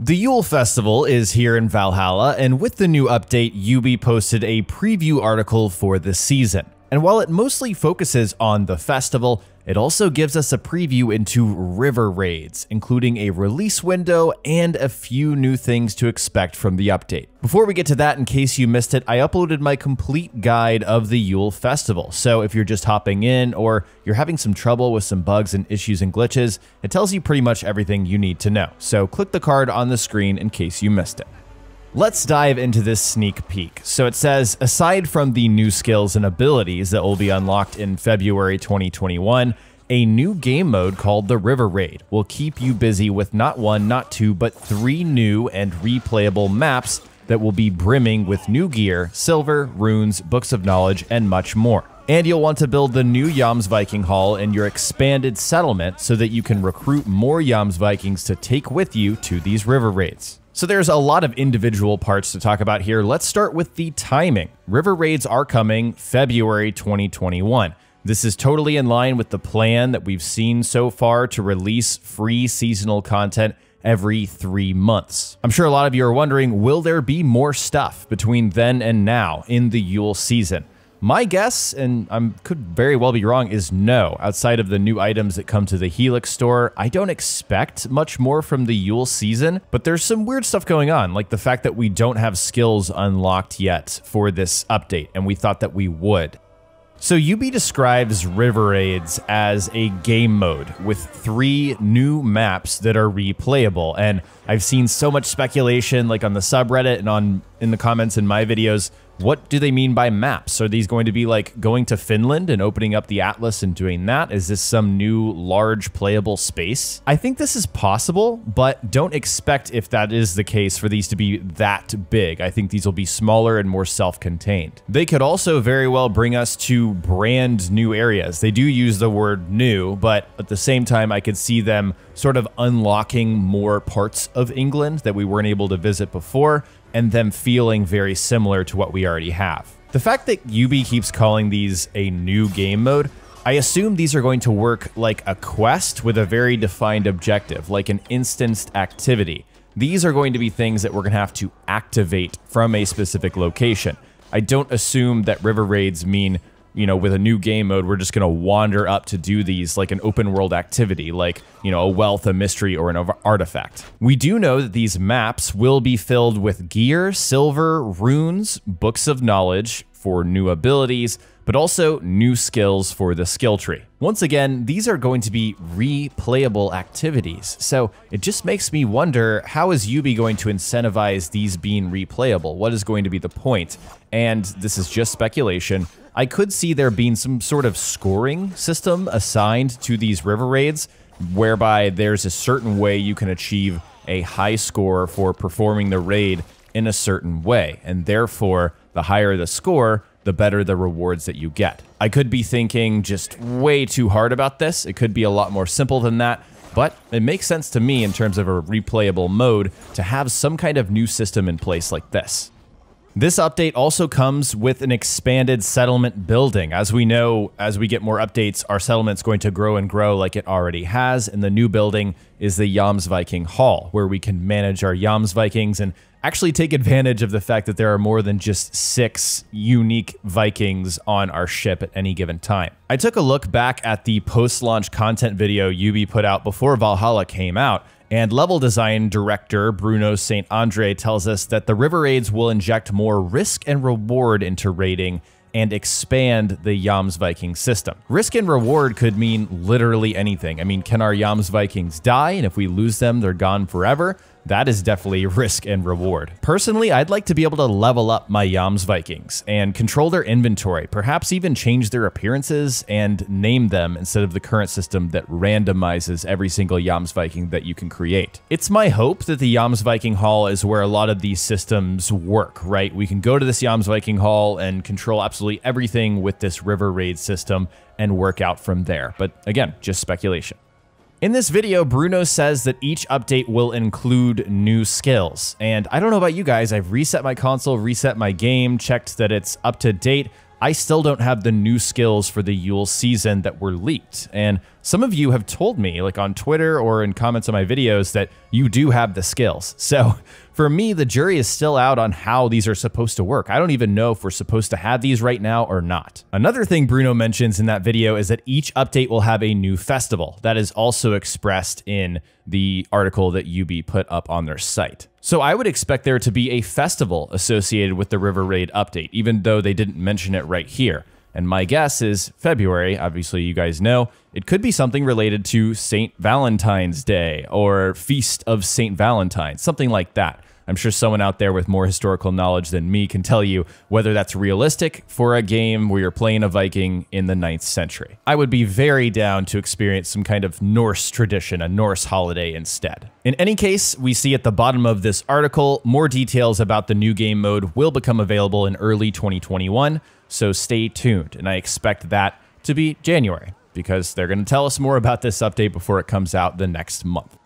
The Yule Festival is here in Valhalla, and with the new update, Yubi posted a preview article for the season. And while it mostly focuses on the festival, it also gives us a preview into river raids, including a release window and a few new things to expect from the update. Before we get to that, in case you missed it, I uploaded my complete guide of the Yule Festival. So if you're just hopping in or you're having some trouble with some bugs and issues and glitches, it tells you pretty much everything you need to know. So click the card on the screen in case you missed it. Let's dive into this sneak peek. So it says, aside from the new skills and abilities that will be unlocked in February 2021, a new game mode called the River Raid will keep you busy with not one, not two, but three new and replayable maps that will be brimming with new gear, silver, runes, books of knowledge, and much more. And you'll want to build the new Yams Viking Hall in your expanded settlement so that you can recruit more Yams Vikings to take with you to these river raids. So there's a lot of individual parts to talk about here. Let's start with the timing. River raids are coming February 2021. This is totally in line with the plan that we've seen so far to release free seasonal content every three months. I'm sure a lot of you are wondering, will there be more stuff between then and now in the Yule season? My guess, and I could very well be wrong, is no. Outside of the new items that come to the Helix store, I don't expect much more from the Yule season, but there's some weird stuff going on, like the fact that we don't have skills unlocked yet for this update, and we thought that we would. So UB describes River Aids as a game mode with three new maps that are replayable. And I've seen so much speculation like on the subreddit and on in the comments in my videos what do they mean by maps? Are these going to be like going to Finland and opening up the atlas and doing that? Is this some new large playable space? I think this is possible, but don't expect if that is the case for these to be that big. I think these will be smaller and more self-contained. They could also very well bring us to brand new areas. They do use the word new, but at the same time, I could see them sort of unlocking more parts of England that we weren't able to visit before, and them feeling very similar to what we already have. The fact that Yubi keeps calling these a new game mode, I assume these are going to work like a quest with a very defined objective, like an instanced activity. These are going to be things that we're going to have to activate from a specific location. I don't assume that river raids mean you know, with a new game mode, we're just going to wander up to do these like an open world activity, like, you know, a wealth, a mystery, or an artifact. We do know that these maps will be filled with gear, silver, runes, books of knowledge, for new abilities, but also new skills for the skill tree. Once again, these are going to be replayable activities, so it just makes me wonder how is Yubi going to incentivize these being replayable? What is going to be the point? And this is just speculation. I could see there being some sort of scoring system assigned to these river raids, whereby there's a certain way you can achieve a high score for performing the raid in a certain way, and therefore the higher the score, the better the rewards that you get. I could be thinking just way too hard about this. It could be a lot more simple than that, but it makes sense to me in terms of a replayable mode to have some kind of new system in place like this. This update also comes with an expanded settlement building. As we know, as we get more updates, our settlement's going to grow and grow like it already has, and the new building is the Yams Viking Hall, where we can manage our Yams Vikings and actually take advantage of the fact that there are more than just six unique Vikings on our ship at any given time. I took a look back at the post-launch content video Yubi put out before Valhalla came out, and level design director Bruno St. Andre tells us that the river raids will inject more risk and reward into raiding and expand the Yams Viking system. Risk and reward could mean literally anything. I mean, can our Yams Vikings die? And if we lose them, they're gone forever that is definitely risk and reward. Personally, I'd like to be able to level up my Yams Vikings and control their inventory, perhaps even change their appearances and name them instead of the current system that randomizes every single Yams Viking that you can create. It's my hope that the Yams Viking Hall is where a lot of these systems work, right? We can go to this Yams Viking Hall and control absolutely everything with this River Raid system and work out from there. But again, just speculation. In this video, Bruno says that each update will include new skills. And I don't know about you guys, I've reset my console, reset my game, checked that it's up to date. I still don't have the new skills for the Yule season that were leaked. And some of you have told me, like on Twitter or in comments on my videos, that you do have the skills. So for me, the jury is still out on how these are supposed to work. I don't even know if we're supposed to have these right now or not. Another thing Bruno mentions in that video is that each update will have a new festival. That is also expressed in the article that UB put up on their site. So I would expect there to be a festival associated with the River Raid update, even though they didn't mention it right here. And my guess is February, obviously, you guys know, it could be something related to St. Valentine's Day or Feast of St. Valentine, something like that. I'm sure someone out there with more historical knowledge than me can tell you whether that's realistic for a game where you're playing a Viking in the 9th century. I would be very down to experience some kind of Norse tradition, a Norse holiday instead. In any case, we see at the bottom of this article more details about the new game mode will become available in early 2021, so stay tuned, and I expect that to be January because they're going to tell us more about this update before it comes out the next month.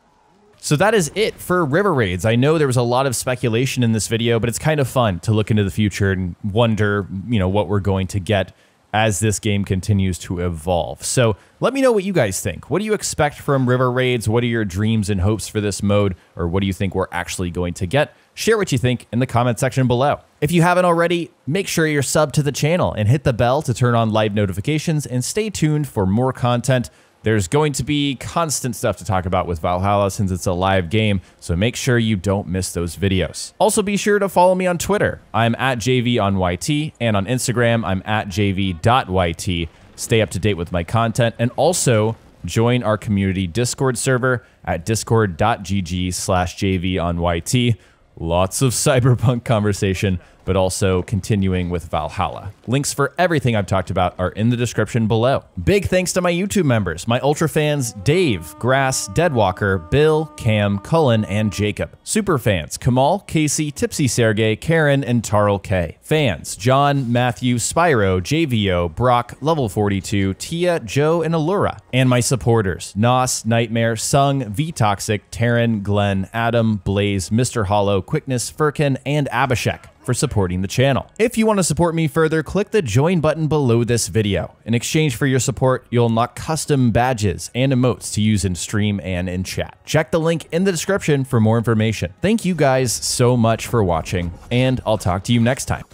So that is it for river raids. I know there was a lot of speculation in this video, but it's kind of fun to look into the future and wonder, you know, what we're going to get as this game continues to evolve. So let me know what you guys think. What do you expect from river raids? What are your dreams and hopes for this mode? Or what do you think we're actually going to get? Share what you think in the comment section below. If you haven't already, make sure you're subbed to the channel and hit the bell to turn on live notifications and stay tuned for more content there's going to be constant stuff to talk about with Valhalla since it's a live game, so make sure you don't miss those videos. Also be sure to follow me on Twitter. I'm at JV on YT, and on Instagram, I'm at JV.YT. Stay up to date with my content, and also join our community Discord server at discord.gg slash JV on YT. Lots of cyberpunk conversation, but also continuing with Valhalla. Links for everything I've talked about are in the description below. Big thanks to my YouTube members, my Ultra fans Dave, Grass, Deadwalker, Bill, Cam, Cullen, and Jacob. Super fans Kamal, Casey, Tipsy Sergey, Karen, and Tarl K. Fans John, Matthew, Spyro, JVO, Brock, Level 42, Tia, Joe, and Allura. And my supporters Nos, Nightmare, Sung, V Toxic, Taryn, Glenn, Adam, Blaze, Mr. Hollow, Quickness, Firkin, and Abhishek for supporting the channel. If you want to support me further, click the join button below this video. In exchange for your support, you'll unlock custom badges and emotes to use in stream and in chat. Check the link in the description for more information. Thank you guys so much for watching, and I'll talk to you next time.